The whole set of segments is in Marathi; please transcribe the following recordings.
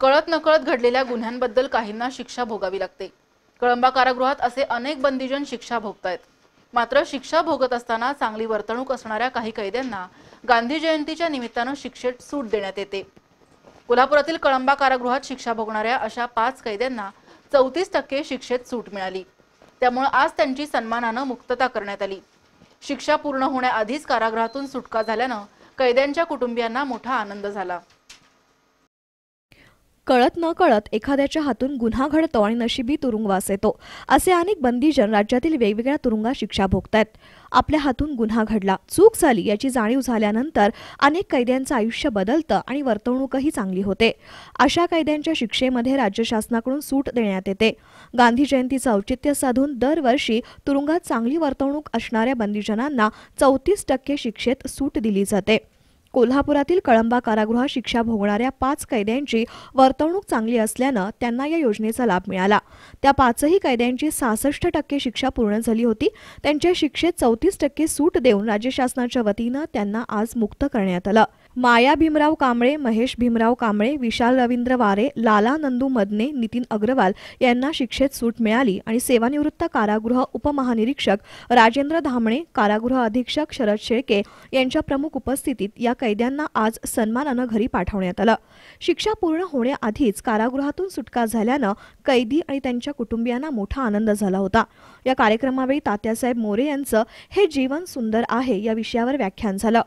कळत नकळत घडलेल्या गुन्ह्यांबद्दल काहींना शिक्षा भोगावी लागते कळंबा कारागृहात असे अनेक बंदीजन शिक्षा भोगतायत मात्र शिक्षा भोगत असताना चांगली वर्तणूक असणाऱ्या काही कैद्यांना गांधी जयंतीच्या निमित्तानं शिक्षेत सूट देण्यात येते कोल्हापुरातील कळंबा कारागृहात शिक्षा भोगणाऱ्या अशा पाच कैद्यांना चौतीस टक्के शिक्षेत सूट मिळाली त्यामुळे आज त्यांची सन्मानानं मुक्तता करण्यात आली शिक्षा पूर्ण होण्याआधीच कारागृहातून सुटका झाल्यानं कैद्यांच्या कुटुंबियांना मोठा आनंद झाला कळत न कळत एखाद्याच्या हातून गुन्हा घडतो आणि नशिबी तुरुंगवास येतो असे अनेक बंदीजन राज्यातील वेगवेगळ्या तुरुंगात शिक्षा भोगत आहेत आपल्या हातून गुन्हा घडला चूक झाली याची जाणीव झाल्यानंतर अनेक कैद्यांचं आयुष्य बदलतं आणि वर्तवणूकही चांगली होते अशा कैद्यांच्या शिक्षेमध्ये राज्य शासनाकडून सूट देण्यात येते गांधी जयंतीचं औचित्य साधून दरवर्षी तुरुंगात चांगली वर्तवणूक असणाऱ्या बंदीजनांना चौतीस टक्के शिक्षेत सूट दिली जाते कोल्हापुरातील कळंबा कारागृहात शिक्षा भोगणाऱ्या पाच कैद्यांची वर्तवणूक चांगली असल्यानं त्यांना या योजनेचा लाभ मिळाला त्या पाचही कैद्यांची सहासष्ट टक्के शिक्षा पूर्ण झाली होती त्यांच्या शिक्षेत चौतीस टक्के सूट देऊन राज्य शासनाच्या वतीनं त्यांना आज मुक्त करण्यात आलं माया भीमराव कांबळे महेश भीमराव कांबळे विशाल रवींद्र वारे लाला नंदू मदने नितीन अग्रवाल यांना शिक्षेत सूट मिळाली आणि सेवानिवृत्त कारागृह उपमहानिरीक्षक राजेंद्र धामणे कारागृह अधीक्षक शरद शेळके यांच्या प्रमुख उपस्थितीत या कैद्यांना आज सन्मानानं घरी पाठवण्यात आलं शिक्षा पूर्ण होण्याआधीच कारागृहातून सुटका झाल्यानं कैदी आणि त्यांच्या कुटुंबियांना मोठा आनंद झाला होता या कार्यक्रमावेळी तात्यासाहेब मोरे यांचं हे जीवन सुंदर आहे या विषयावर व्याख्यान झालं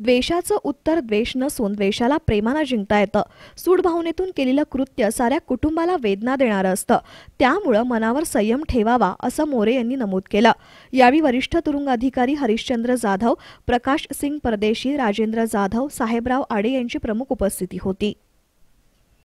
द्वेषाचं उत्तर द्वेष नसून द्वेषाला प्रेमानं जिंकता येतं सूडभावनेतून केलेलं कृत्य साऱ्या कुटुंबाला वेदना देणारं असतं त्यामुळं मनावर संयम ठेवावा असं मोरे यांनी नमूद केलं यावेळी वरिष्ठ तुरुंगाधिकारी हरिश्चंद्र जाधव प्रकाश सिंग परदेशी राजेंद्र जाधव साहेबराव आडे यांची प्रमुख उपस्थिती होती